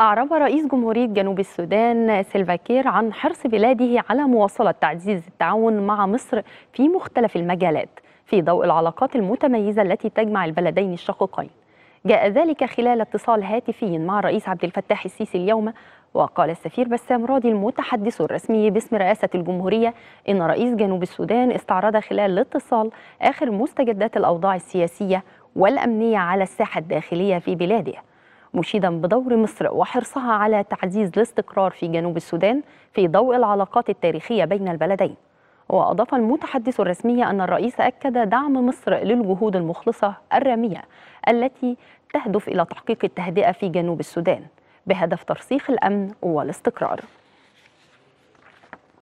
أعرب رئيس جمهورية جنوب السودان سيلفا كير عن حرص بلاده على مواصلة تعزيز التعاون مع مصر في مختلف المجالات في ضوء العلاقات المتميزة التي تجمع البلدين الشقيقين جاء ذلك خلال اتصال هاتفي مع الرئيس عبد الفتاح السيسي اليوم وقال السفير بسام راضي المتحدث الرسمي باسم رئاسة الجمهورية إن رئيس جنوب السودان استعرض خلال الاتصال آخر مستجدات الأوضاع السياسية والأمنية على الساحة الداخلية في بلاده مشيدا بدور مصر وحرصها على تعزيز الاستقرار في جنوب السودان في ضوء العلاقات التاريخية بين البلدين وأضاف المتحدث الرسمي أن الرئيس أكد دعم مصر للجهود المخلصة الرامية التي تهدف إلى تحقيق التهدئة في جنوب السودان بهدف ترسيخ الأمن والاستقرار